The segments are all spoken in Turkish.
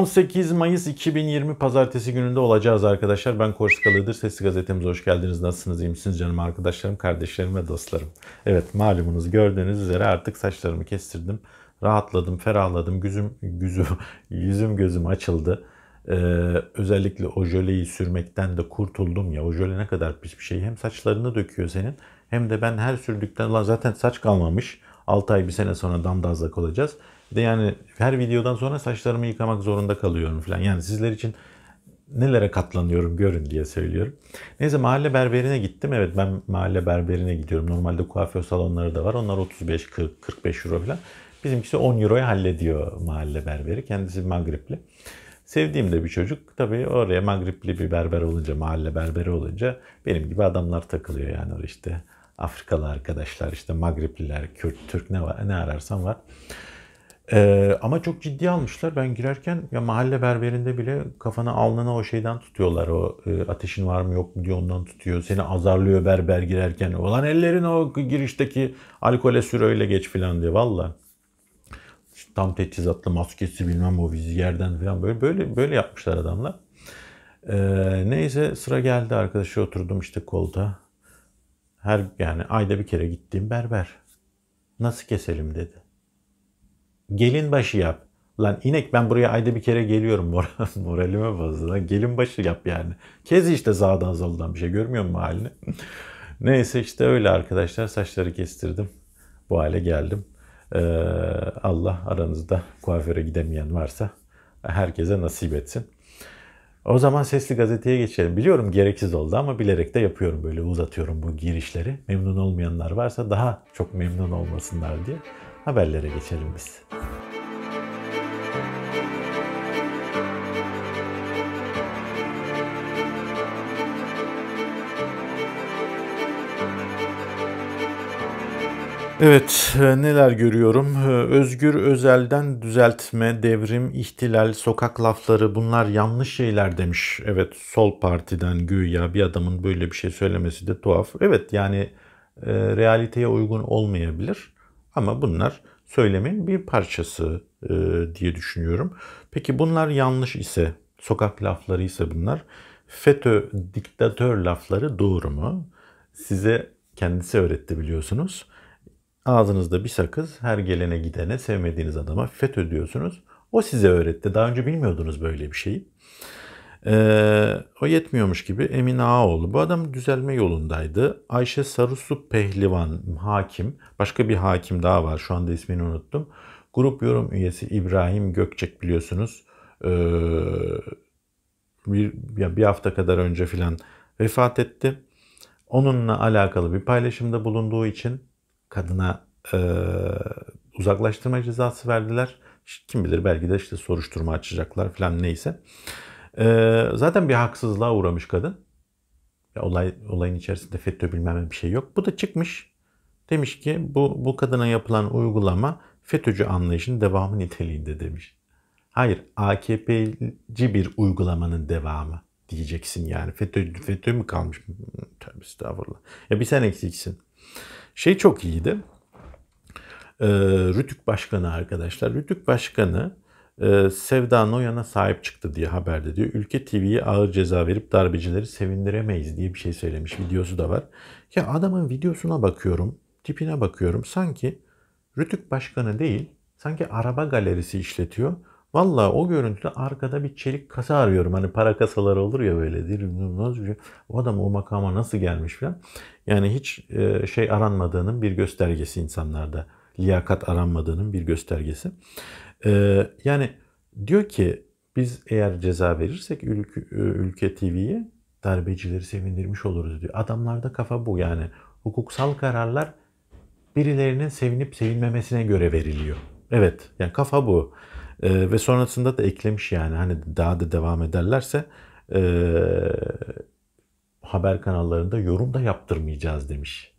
18 Mayıs 2020 pazartesi gününde olacağız arkadaşlar. Ben Korskalı'dır. Sesli Gazetemiz hoş geldiniz. Nasılsınız? İyi misiniz canım arkadaşlarım, kardeşlerim ve dostlarım? Evet malumunuz gördüğünüz üzere artık saçlarımı kestirdim. Rahatladım, ferahladım. Güzüm, güzü, yüzüm gözüm açıldı. Ee, özellikle o jöleyi sürmekten de kurtuldum ya. O jöle ne kadar pis bir şey. Hem saçlarını döküyor senin hem de ben her sürdükten zaten saç kalmamış. 6 ay bir sene sonra damdazlak olacağız. İşte yani her videodan sonra saçlarımı yıkamak zorunda kalıyorum falan. Yani sizler için nelere katlanıyorum görün diye söylüyorum. Neyse mahalle berberine gittim. Evet ben mahalle berberine gidiyorum. Normalde kuaför salonları da var. Onlar 35, 40, 45 euro falan. Bizimkisi 10 euroya hallediyor mahalle berberi. Kendisi Magripli. Sevdiğim de bir çocuk. Tabii oraya Magripli bir berber olunca, mahalle berberi olunca benim gibi adamlar takılıyor yani orada işte. Afrikalı arkadaşlar, işte Magripliler, Kürt, Türk ne var, ne ararsan var. Ee, ama çok ciddi almışlar. Ben girerken ya mahalle berberinde bile kafana alnına o şeyden tutuyorlar. O e, ateşin var mı yok mu diye ondan tutuyor. Seni azarlıyor berber girerken. Olan ellerin o girişteki alkole sür öyle geç filan diye. Valla tam teçhizatlı maskesi bilmem o vizi yerden falan böyle böyle böyle yapmışlar adamlar. Ee, neyse sıra geldi arkadaşı oturdum işte kolda. Her yani ayda bir kere gittiğim berber. Nasıl keselim dedi. Gelin başı yap. Lan inek ben buraya ayda bir kere geliyorum moralime fazla Gelin başı yap yani. Kez işte sağdan soldan bir şey görmüyor mu halini? Neyse işte öyle arkadaşlar saçları kestirdim. Bu hale geldim. Ee, Allah aranızda kuaföre gidemeyen varsa herkese nasip etsin. O zaman Sesli Gazete'ye geçelim. Biliyorum gereksiz oldu ama bilerek de yapıyorum böyle uzatıyorum bu girişleri. Memnun olmayanlar varsa daha çok memnun olmasınlar diye haberlere geçelim biz. Evet e, neler görüyorum? E, özgür Özel'den düzeltme, devrim, ihtilal, sokak lafları bunlar yanlış şeyler demiş. Evet sol partiden güya bir adamın böyle bir şey söylemesi de tuhaf. Evet yani e, realiteye uygun olmayabilir. Ama bunlar söylemin bir parçası e, diye düşünüyorum. Peki bunlar yanlış ise, sokak lafları ise bunlar, FETÖ diktatör lafları doğru mu? Size kendisi öğretti biliyorsunuz. Ağzınızda bir sakız, her gelene gidene sevmediğiniz adama FETÖ diyorsunuz. O size öğretti. Daha önce bilmiyordunuz böyle bir şeyi. Ee, o yetmiyormuş gibi Emin Ağaoğlu. Bu adam düzelme yolundaydı. Ayşe Sarusu Pehlivan hakim. Başka bir hakim daha var. Şu anda ismini unuttum. Grup yorum üyesi İbrahim Gökçek biliyorsunuz. Ee, bir, ya bir hafta kadar önce filan vefat etti. Onunla alakalı bir paylaşımda bulunduğu için kadına e, uzaklaştırma cezası verdiler. Kim bilir belki de işte soruşturma açacaklar filan neyse. Ee, zaten bir haksızlığa uğramış kadın. Ya olay olayın içerisinde FETÖ bilmem bir şey yok. Bu da çıkmış. Demiş ki bu bu kadına yapılan uygulama FETÖ'cü anlayışın devamı niteliğinde demiş. Hayır, AKP'ci bir uygulamanın devamı diyeceksin yani. FETÖ, FETÖ mü kalmış? Hmm, tövbe estağfurullah. Ya bir sen eksiksin. Şey çok iyiydi. Ee, Rütük Başkanı arkadaşlar. Rütük Başkanı e, Sevda Noyan'a sahip çıktı diye haberde diyor. Ülke TV'ye ağır ceza verip darbecileri sevindiremeyiz diye bir şey söylemiş. Videosu da var. Ya adamın videosuna bakıyorum, tipine bakıyorum. Sanki Rütük Başkanı değil, sanki araba galerisi işletiyor. Valla o görüntüde arkada bir çelik kasa arıyorum. Hani para kasaları olur ya böyle. O adam o makama nasıl gelmiş falan. Yani hiç e, şey aranmadığının bir göstergesi insanlarda. Liyakat aranmadığının bir göstergesi. Ee, yani diyor ki biz eğer ceza verirsek e, ülke, ülke TV'ye darbecileri sevindirmiş oluruz diyor. Adamlarda kafa bu yani. Hukuksal kararlar birilerinin sevinip sevinmemesine göre veriliyor. Evet yani kafa bu. Ee, ve sonrasında da eklemiş yani hani daha da devam ederlerse ee, haber kanallarında yorum da yaptırmayacağız demiş.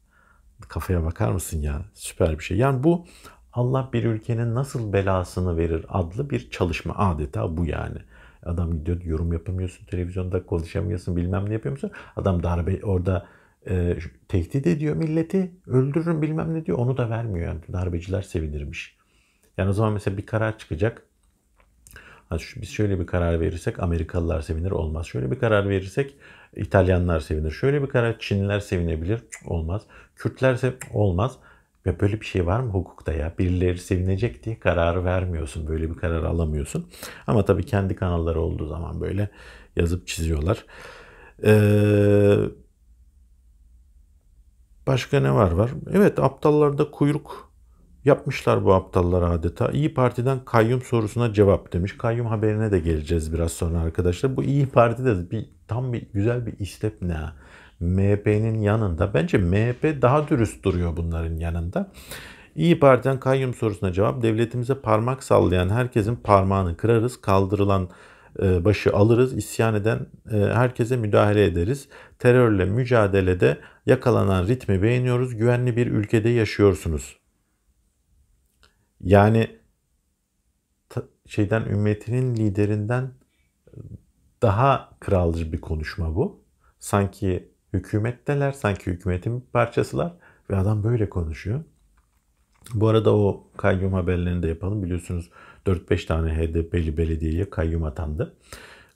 Kafaya bakar mısın ya? Süper bir şey. Yani bu Allah bir ülkenin nasıl belasını verir adlı bir çalışma adeta bu yani. Adam gidiyor yorum yapamıyorsun, televizyonda konuşamıyorsun, bilmem ne yapıyorsun. Adam darbe orada e, tehdit ediyor milleti, öldürürüm bilmem ne diyor. Onu da vermiyor yani darbeciler sevinirmiş. Yani o zaman mesela bir karar çıkacak. biz şöyle bir karar verirsek Amerikalılar sevinir olmaz. Şöyle bir karar verirsek İtalyanlar sevinir. Şöyle bir karar Çinliler sevinebilir olmaz. Kürtler sev olmaz. Ve böyle bir şey var mı hukukta ya? Birileri sevinecek diye karar vermiyorsun. Böyle bir karar alamıyorsun. Ama tabii kendi kanalları olduğu zaman böyle yazıp çiziyorlar. Ee, başka ne var var? Evet aptallarda kuyruk yapmışlar bu aptallar adeta. İyi Parti'den kayyum sorusuna cevap demiş. Kayyum haberine de geleceğiz biraz sonra arkadaşlar. Bu İyi Parti de bir, tam bir güzel bir istep ne ha? MHP'nin yanında. Bence MHP daha dürüst duruyor bunların yanında. İyi Parti'den kayyum sorusuna cevap devletimize parmak sallayan herkesin parmağını kırarız, kaldırılan e, başı alırız, isyan eden e, herkese müdahale ederiz. Terörle mücadelede yakalanan ritmi beğeniyoruz, güvenli bir ülkede yaşıyorsunuz. Yani şeyden ümmetinin liderinden e, daha kralcı bir konuşma bu. Sanki hükümetteler sanki hükümetin bir parçasılar ve adam böyle konuşuyor. Bu arada o kayyum haberlerini de yapalım. Biliyorsunuz 4-5 tane HDP'li belediyeye kayyum atandı.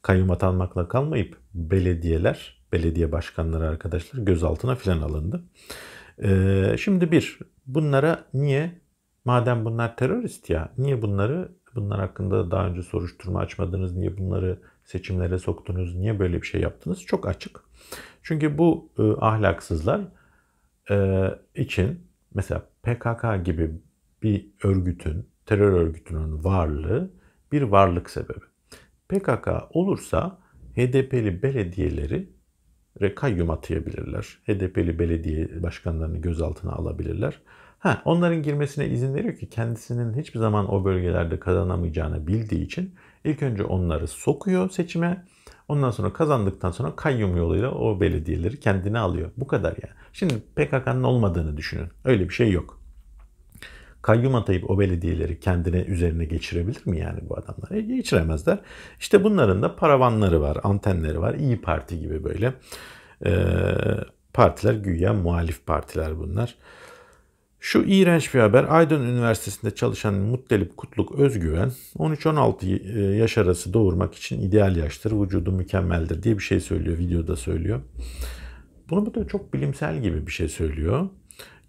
Kayyum atanmakla kalmayıp belediyeler, belediye başkanları arkadaşlar gözaltına filan alındı. Ee, şimdi bir, bunlara niye, madem bunlar terörist ya, niye bunları, bunlar hakkında daha önce soruşturma açmadınız, niye bunları seçimlere soktunuz? Niye böyle bir şey yaptınız? Çok açık. Çünkü bu e, ahlaksızlar e, için mesela PKK gibi bir örgütün, terör örgütünün varlığı bir varlık sebebi. PKK olursa HDP'li belediyeleri kayyum atayabilirler. HDP'li belediye başkanlarını gözaltına alabilirler. Ha, onların girmesine izin veriyor ki kendisinin hiçbir zaman o bölgelerde kazanamayacağını bildiği için İlk önce onları sokuyor seçime. Ondan sonra kazandıktan sonra kayyum yoluyla o belediyeleri kendine alıyor. Bu kadar yani. Şimdi PKK'nın olmadığını düşünün. Öyle bir şey yok. Kayyum atayıp o belediyeleri kendine üzerine geçirebilir mi yani bu adamlar? E, geçiremezler. İşte bunların da paravanları var, antenleri var. İyi Parti gibi böyle. E, partiler güya muhalif partiler bunlar. Şu iğrenç bir haber Aydın Üniversitesi'nde çalışan Muttalip Kutluk Özgüven 13-16 e, yaş arası doğurmak için ideal yaştır, vücudu mükemmeldir diye bir şey söylüyor, videoda söylüyor. Bunu bu da çok bilimsel gibi bir şey söylüyor.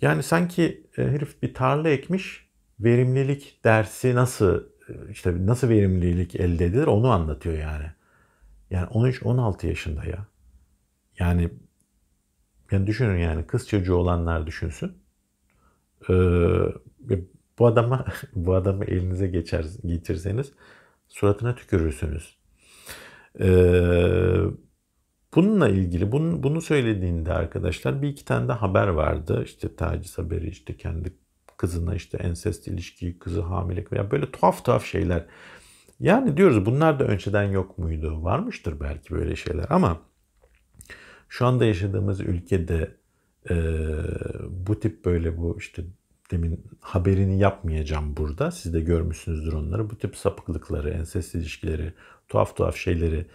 Yani sanki e, herif bir tarla ekmiş, verimlilik dersi nasıl e, işte nasıl verimlilik elde edilir onu anlatıyor yani. Yani 13-16 yaşında ya. Yani yani düşünün yani kız çocuğu olanlar düşünsün. Ee, bu adama bu adamı elinize geçer getirseniz suratına tükürürsünüz. Ee, bununla ilgili bunu, bunu söylediğinde arkadaşlar bir iki tane de haber vardı. İşte taciz haberi işte kendi kızına işte ensest ilişki, kızı hamilelik veya böyle tuhaf tuhaf şeyler. Yani diyoruz bunlar da önceden yok muydu? Varmıştır belki böyle şeyler ama şu anda yaşadığımız ülkede e, bu tip böyle bu işte demin haberini yapmayacağım burada. Siz de görmüşsünüzdür onları. Bu tip sapıklıkları, ensest ilişkileri, tuhaf tuhaf şeyleri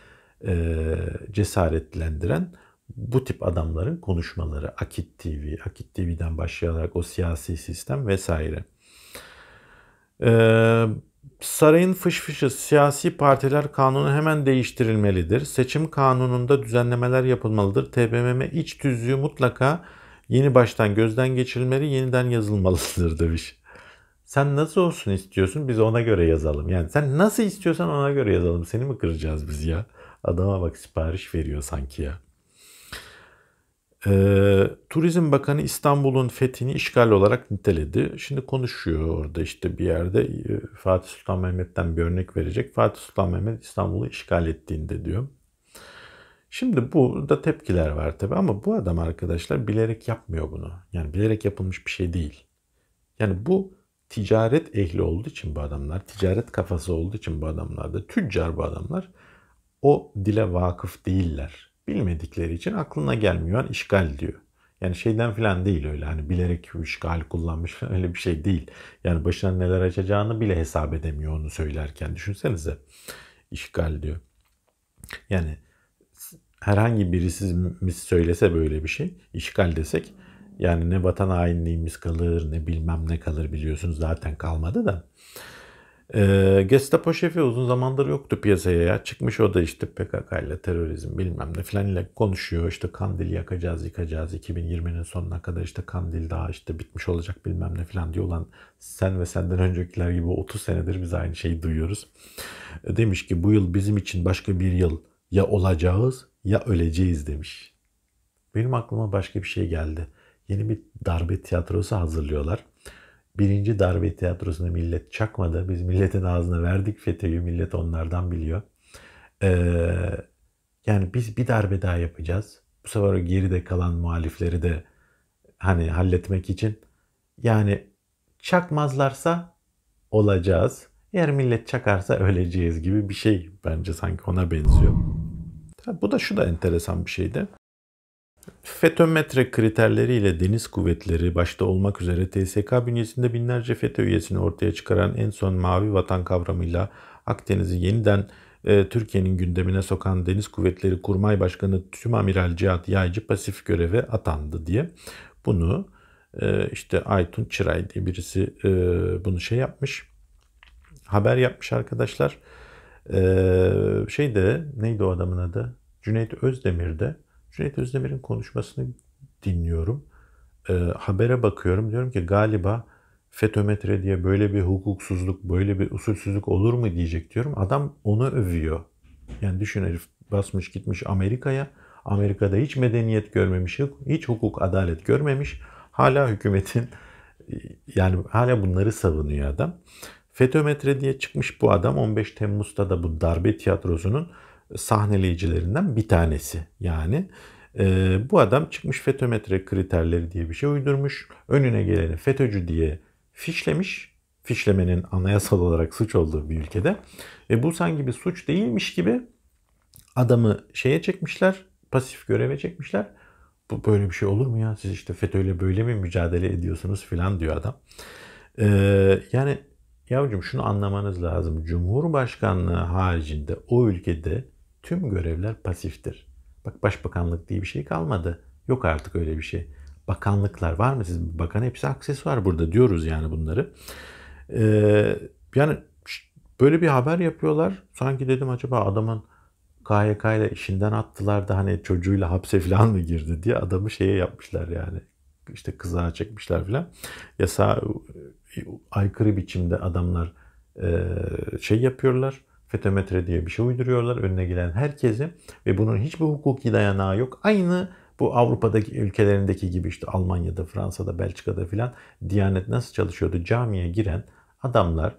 e, cesaretlendiren bu tip adamların konuşmaları. Akit TV, Akit TV'den başlayarak o siyasi sistem vesaire. Eee Sarayın fış fışfışı siyasi partiler kanunu hemen değiştirilmelidir. Seçim kanununda düzenlemeler yapılmalıdır. TBMM iç tüzüğü mutlaka yeni baştan gözden geçirilmeli, yeniden yazılmalıdır demiş. Sen nasıl olsun istiyorsun biz ona göre yazalım. Yani sen nasıl istiyorsan ona göre yazalım. Seni mi kıracağız biz ya? Adama bak sipariş veriyor sanki ya. Ee, Turizm Bakanı İstanbul'un fethini işgal olarak niteledi. Şimdi konuşuyor orada işte bir yerde ee, Fatih Sultan Mehmet'ten bir örnek verecek. Fatih Sultan Mehmet İstanbul'u işgal ettiğinde diyor. Şimdi burada tepkiler var tabi ama bu adam arkadaşlar bilerek yapmıyor bunu. Yani bilerek yapılmış bir şey değil. Yani bu ticaret ehli olduğu için bu adamlar, ticaret kafası olduğu için bu adamlar da tüccar bu adamlar o dile vakıf değiller. Bilmedikleri için aklına gelmiyor işgal diyor. Yani şeyden filan değil öyle hani bilerek işgal kullanmış öyle bir şey değil. Yani başına neler açacağını bile hesap edemiyor onu söylerken düşünsenize işgal diyor. Yani herhangi mis söylese böyle bir şey işgal desek yani ne vatan hainliğimiz kalır ne bilmem ne kalır biliyorsunuz zaten kalmadı da. E, Gestapo şefi uzun zamandır yoktu piyasaya ya. Çıkmış o da işte PKK ile terörizm bilmem ne filan ile konuşuyor. İşte kandil yakacağız yıkacağız 2020'nin sonuna kadar işte kandil daha işte bitmiş olacak bilmem ne filan diyor. Lan sen ve senden öncekiler gibi 30 senedir biz aynı şeyi duyuyoruz. Ee, demiş ki bu yıl bizim için başka bir yıl ya olacağız ya öleceğiz demiş. Benim aklıma başka bir şey geldi. Yeni bir darbe tiyatrosu hazırlıyorlar. Birinci darbe tiyatrosunu millet çakmadı. Biz milletin ağzına verdik FETÖ'yü. Millet onlardan biliyor. Ee, yani biz bir darbe daha yapacağız. Bu sefer o geride kalan muhalifleri de hani halletmek için. Yani çakmazlarsa olacağız. Eğer millet çakarsa öleceğiz gibi bir şey bence sanki ona benziyor. bu da şu da enteresan bir şeydi. FETÖ-METRE kriterleriyle deniz kuvvetleri başta olmak üzere TSK bünyesinde binlerce FETÖ üyesini ortaya çıkaran en son mavi vatan kavramıyla Akdeniz'i yeniden e, Türkiye'nin gündemine sokan Deniz Kuvvetleri Kurmay Başkanı Tümamiral Cihat Yaycı pasif göreve atandı diye bunu e, işte Aytun Çıray diye birisi e, bunu şey yapmış haber yapmış arkadaşlar. E, şey de neydi o adamın adı? Cüneyt Özdemir'de Cüneyt Özdemir'in konuşmasını dinliyorum. E, habere bakıyorum. Diyorum ki galiba fetometre diye böyle bir hukuksuzluk, böyle bir usulsüzlük olur mu diyecek diyorum. Adam onu övüyor. Yani düşün herif basmış gitmiş Amerika'ya. Amerika'da hiç medeniyet görmemiş, hiç hukuk, adalet görmemiş. Hala hükümetin yani hala bunları savunuyor adam. Fetometre diye çıkmış bu adam 15 Temmuz'da da bu darbe tiyatrosunun sahneleyicilerinden bir tanesi. Yani e, bu adam çıkmış fetometre kriterleri diye bir şey uydurmuş. Önüne geleni FETÖ'cü diye fişlemiş. Fişlemenin anayasal olarak suç olduğu bir ülkede. Ve bu sanki bir suç değilmiş gibi adamı şeye çekmişler. Pasif göreve çekmişler. Bu böyle bir şey olur mu ya? Siz işte FETÖ'yle böyle mi mücadele ediyorsunuz filan diyor adam. Ee, yani yavrucuğum şunu anlamanız lazım. Cumhurbaşkanlığı haricinde o ülkede Tüm görevler pasiftir. Bak başbakanlık diye bir şey kalmadı. Yok artık öyle bir şey. Bakanlıklar var mı? Siz bakan hepsi aksesuar burada diyoruz yani bunları. Ee, yani böyle bir haber yapıyorlar. Sanki dedim acaba adamın KYK ile işinden attılar da hani çocuğuyla hapse falan mı girdi diye adamı şeye yapmışlar yani. İşte kızağa çekmişler falan. Yasa e, aykırı biçimde adamlar e, şey yapıyorlar fetometre diye bir şey uyduruyorlar önüne gelen herkesi ve bunun hiçbir hukuki dayanağı yok. Aynı bu Avrupa'daki ülkelerindeki gibi işte Almanya'da, Fransa'da, Belçika'da filan Diyanet nasıl çalışıyordu? Camiye giren adamlar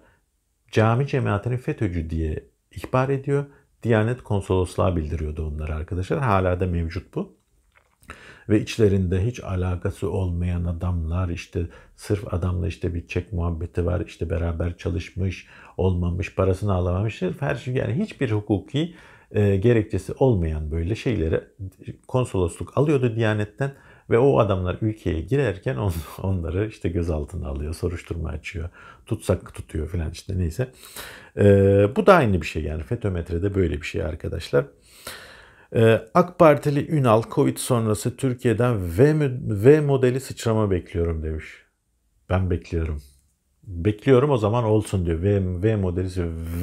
cami cemaatini FETÖ'cü diye ihbar ediyor. Diyanet konsolosluğa bildiriyordu onları arkadaşlar. Hala da mevcut bu ve içlerinde hiç alakası olmayan adamlar işte sırf adamla işte bir çek muhabbeti var işte beraber çalışmış olmamış parasını alamamış her şey yani hiçbir hukuki e, gerekçesi olmayan böyle şeylere konsolosluk alıyordu Diyanet'ten ve o adamlar ülkeye girerken on, onları işte gözaltına alıyor, soruşturma açıyor, tutsak tutuyor filan işte neyse. E, bu da aynı bir şey yani FETÖ metrede böyle bir şey arkadaşlar. Ee, AK Partili Ünal Covid sonrası Türkiye'den V, v modeli sıçrama bekliyorum demiş. Ben bekliyorum. Bekliyorum o zaman olsun diyor. V, v modeli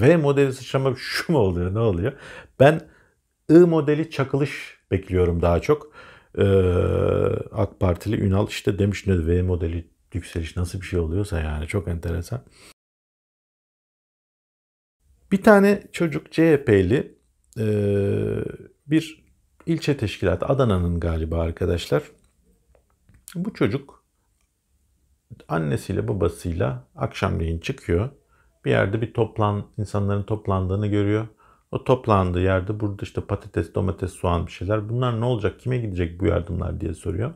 V modeli sıçrama şu mu oluyor ne oluyor? Ben I modeli çakılış bekliyorum daha çok. Ee, AK Partili Ünal işte demiş ne V modeli yükseliş nasıl bir şey oluyorsa yani çok enteresan. Bir tane çocuk CHP'li e, ee, bir ilçe teşkilatı Adana'nın galiba arkadaşlar. Bu çocuk annesiyle babasıyla akşamleyin çıkıyor. Bir yerde bir toplan insanların toplandığını görüyor. O toplandığı yerde burada işte patates, domates, soğan bir şeyler. Bunlar ne olacak? Kime gidecek bu yardımlar diye soruyor.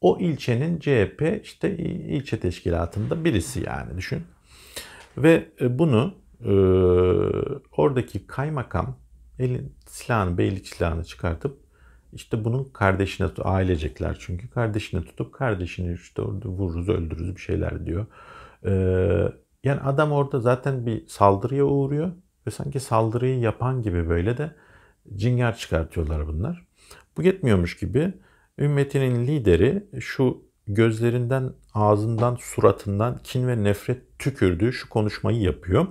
O ilçenin CHP işte ilçe teşkilatında birisi yani düşün. Ve e, bunu e, oradaki kaymakam elin silahını, beylik silahını çıkartıp işte bunun kardeşine tut, ailecekler çünkü kardeşine tutup kardeşini işte orada vururuz öldürürüz bir şeyler diyor. Ee, yani adam orada zaten bir saldırıya uğruyor ve sanki saldırıyı yapan gibi böyle de cingar çıkartıyorlar bunlar. Bu yetmiyormuş gibi ümmetinin lideri şu gözlerinden, ağzından, suratından kin ve nefret tükürdüğü şu konuşmayı yapıyor.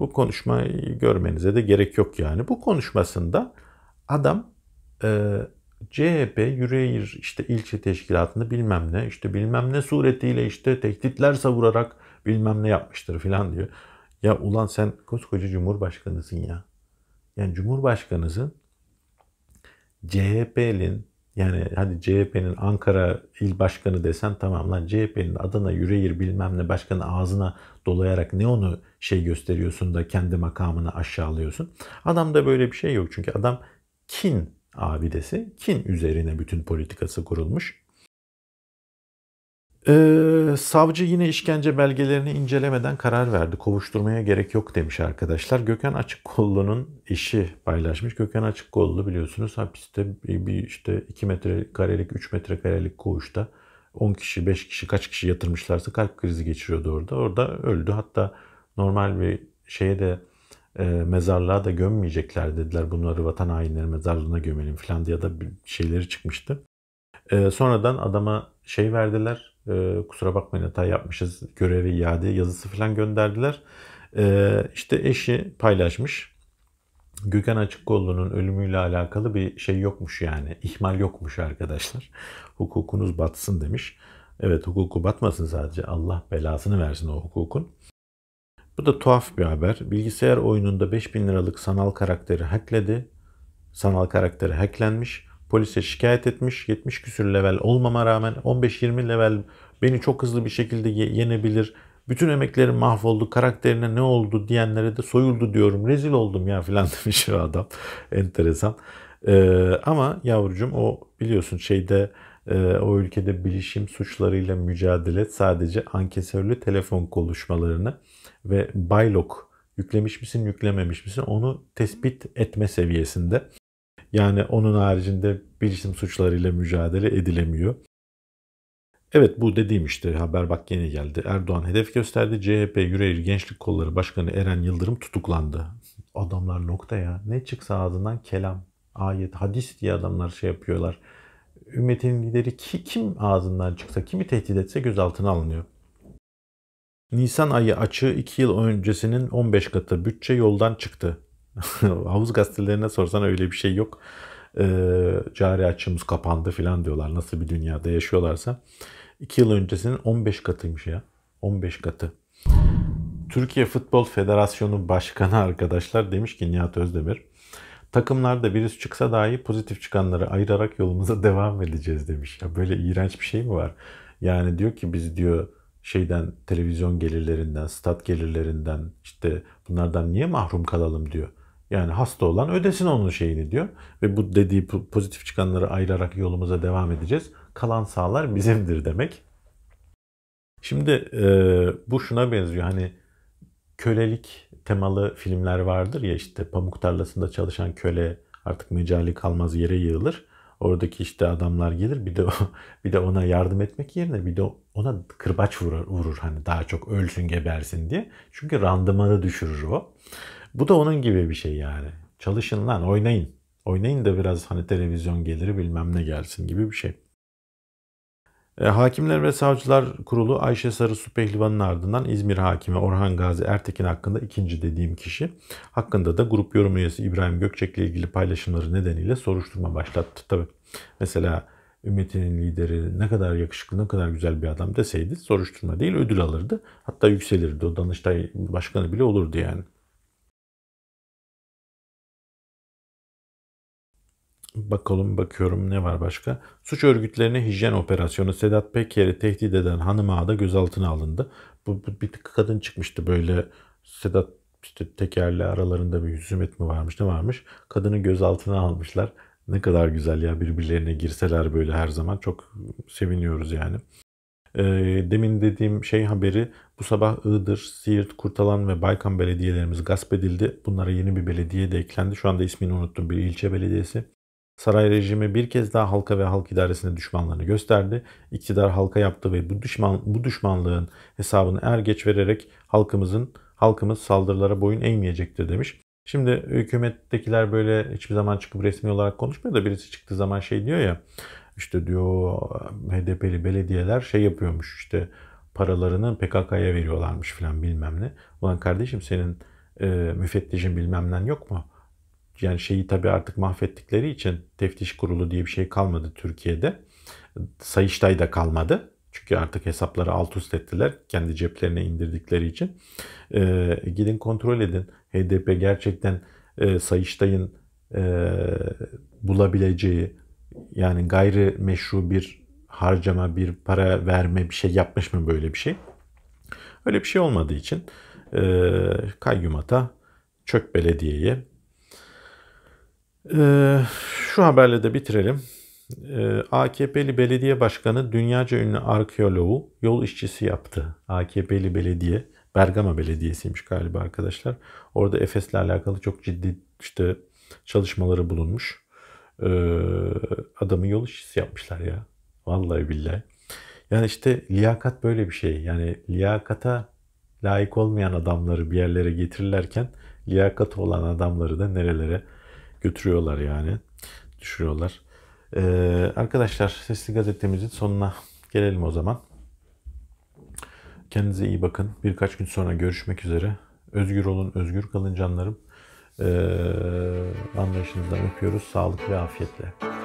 Bu konuşmayı görmenize de gerek yok yani. Bu konuşmasında adam e, CHP Yüreğir işte ilçe teşkilatını bilmem ne işte bilmem ne suretiyle işte tehditler savurarak bilmem ne yapmıştır filan diyor. Ya ulan sen koskoca cumhurbaşkanısın ya. Yani cumhurbaşkanısın CHP'nin yani hadi CHP'nin Ankara il başkanı desen tamam lan CHP'nin adına Yüreğir bilmem ne başkanı ağzına dolayarak ne onu şey gösteriyorsun da kendi makamını aşağılıyorsun. Adamda böyle bir şey yok çünkü adam kin abidesi, kin üzerine bütün politikası kurulmuş. Ee, savcı yine işkence belgelerini incelemeden karar verdi. Kovuşturmaya gerek yok demiş arkadaşlar. Gökhan Açıkkollu'nun işi paylaşmış. Gökhan Açıkkollu biliyorsunuz hapiste bir işte 2 metre karelik 3 metre karelik koğuşta 10 kişi 5 kişi kaç kişi yatırmışlarsa kalp krizi geçiriyordu orada. Orada öldü. Hatta normal bir şeye de e, mezarlığa da gömmeyecekler dediler. Bunları vatan hainleri mezarlığına gömelim falan diye da bir şeyleri çıkmıştı. E, sonradan adama şey verdiler. E, kusura bakmayın hata yapmışız. Görevi iade yazısı falan gönderdiler. E, işte eşi paylaşmış. Gökhan Açıkkollu'nun ölümüyle alakalı bir şey yokmuş yani. ihmal yokmuş arkadaşlar. Hukukunuz batsın demiş. Evet hukuku batmasın sadece. Allah belasını versin o hukukun. Bu da tuhaf bir haber. Bilgisayar oyununda 5000 liralık sanal karakteri hackledi. Sanal karakteri hacklenmiş. Polise şikayet etmiş. 70 küsür level olmama rağmen 15-20 level beni çok hızlı bir şekilde yenebilir. Bütün emeklerim mahvoldu. Karakterine ne oldu diyenlere de soyuldu diyorum. Rezil oldum ya filan demiş adam. Enteresan. Ee, ama yavrucum o biliyorsun şeyde ee, o ülkede bilişim suçlarıyla mücadele sadece ankesörlü telefon konuşmalarını ve baylok yüklemiş misin yüklememiş misin onu tespit etme seviyesinde. Yani onun haricinde bilişim suçlarıyla mücadele edilemiyor. Evet bu dediğim işte haber bak yeni geldi. Erdoğan hedef gösterdi. CHP Yüreğir Gençlik Kolları Başkanı Eren Yıldırım tutuklandı. Adamlar nokta ya. Ne çıksa ağzından kelam, ayet, hadis diye adamlar şey yapıyorlar ümmetin lideri ki, kim ağzından çıksa, kimi tehdit etse gözaltına alınıyor. Nisan ayı açığı 2 yıl öncesinin 15 katı bütçe yoldan çıktı. Havuz gazetelerine sorsan öyle bir şey yok. E, cari açığımız kapandı falan diyorlar. Nasıl bir dünyada yaşıyorlarsa. 2 yıl öncesinin 15 katıymış ya. 15 katı. Türkiye Futbol Federasyonu Başkanı arkadaşlar demiş ki Nihat Özdemir Takımlarda virüs çıksa dahi pozitif çıkanları ayırarak yolumuza devam edeceğiz demiş. Ya böyle iğrenç bir şey mi var? Yani diyor ki biz diyor şeyden televizyon gelirlerinden, stat gelirlerinden işte bunlardan niye mahrum kalalım diyor. Yani hasta olan ödesin onun şeyini diyor. Ve bu dediği pozitif çıkanları ayırarak yolumuza devam edeceğiz. Kalan sağlar bizimdir demek. Şimdi e, bu şuna benziyor. Hani kölelik temalı filmler vardır ya işte pamuk tarlasında çalışan köle artık mecali kalmaz yere yığılır. Oradaki işte adamlar gelir bir de bir de ona yardım etmek yerine bir de ona kırbaç vurur, vurur hani daha çok ölsün gebersin diye. Çünkü randımanı düşürür o. Bu da onun gibi bir şey yani. Çalışın lan oynayın. Oynayın da biraz hani televizyon geliri bilmem ne gelsin gibi bir şey. E, Hakimler ve Savcılar Kurulu Ayşe Sarısu Pehlivan'ın ardından İzmir Hakimi Orhan Gazi Ertekin hakkında ikinci dediğim kişi hakkında da grup yorum üyesi İbrahim Gökçek ile ilgili paylaşımları nedeniyle soruşturma başlattı. Tabi mesela Ümmetinin lideri ne kadar yakışıklı, ne kadar güzel bir adam deseydi soruşturma değil ödül alırdı. Hatta yükselirdi. O Danıştay Başkanı bile olurdu yani. Bakalım bakıyorum ne var başka. Suç örgütlerine hijyen operasyonu Sedat Peker'i tehdit eden hanım da gözaltına alındı. Bu, bu bir kadın çıkmıştı böyle Sedat işte tekerle aralarında bir hüsumet mi varmış ne varmış. Kadını gözaltına almışlar. Ne kadar güzel ya birbirlerine girseler böyle her zaman çok seviniyoruz yani. E, demin dediğim şey haberi bu sabah Iğdır, Siirt, Kurtalan ve Baykan belediyelerimiz gasp edildi. Bunlara yeni bir belediye de eklendi. Şu anda ismini unuttum bir ilçe belediyesi. Saray rejimi bir kez daha halka ve halk idaresine düşmanlığını gösterdi. İktidar halka yaptı ve bu düşman bu düşmanlığın hesabını er geç vererek halkımızın halkımız saldırılara boyun eğmeyecektir demiş. Şimdi hükümettekiler böyle hiçbir zaman çıkıp resmi olarak konuşmuyor da birisi çıktığı zaman şey diyor ya işte diyor HDP'li belediyeler şey yapıyormuş işte paralarını PKK'ya veriyorlarmış filan bilmem ne. Ulan kardeşim senin e, müfettişin bilmem ne yok mu? yani şeyi tabii artık mahvettikleri için teftiş kurulu diye bir şey kalmadı Türkiye'de. Sayıştay da kalmadı. Çünkü artık hesapları alt üst ettiler kendi ceplerine indirdikleri için. E, gidin kontrol edin. HDP gerçekten e, Sayıştay'ın e, bulabileceği yani gayri meşru bir harcama, bir para verme bir şey yapmış mı böyle bir şey? Öyle bir şey olmadığı için e, kayyumata çök belediyeye ee, şu haberle de bitirelim. Ee, AKP'li belediye başkanı dünyaca ünlü arkeoloğu yol işçisi yaptı. AKP'li belediye, Bergama Belediyesi'ymiş galiba arkadaşlar. Orada Efes'le alakalı çok ciddi işte çalışmaları bulunmuş. Ee, adamı yol işçisi yapmışlar ya. Vallahi billahi. Yani işte liyakat böyle bir şey. Yani liyakata layık olmayan adamları bir yerlere getirirlerken liyakatı olan adamları da nerelere götürüyorlar yani. Düşürüyorlar. Ee, arkadaşlar Sesli Gazetemizin sonuna gelelim o zaman. Kendinize iyi bakın. Birkaç gün sonra görüşmek üzere. Özgür olun, özgür kalın canlarım. Ee, anlayışınızdan öpüyoruz. Sağlık ve afiyetle.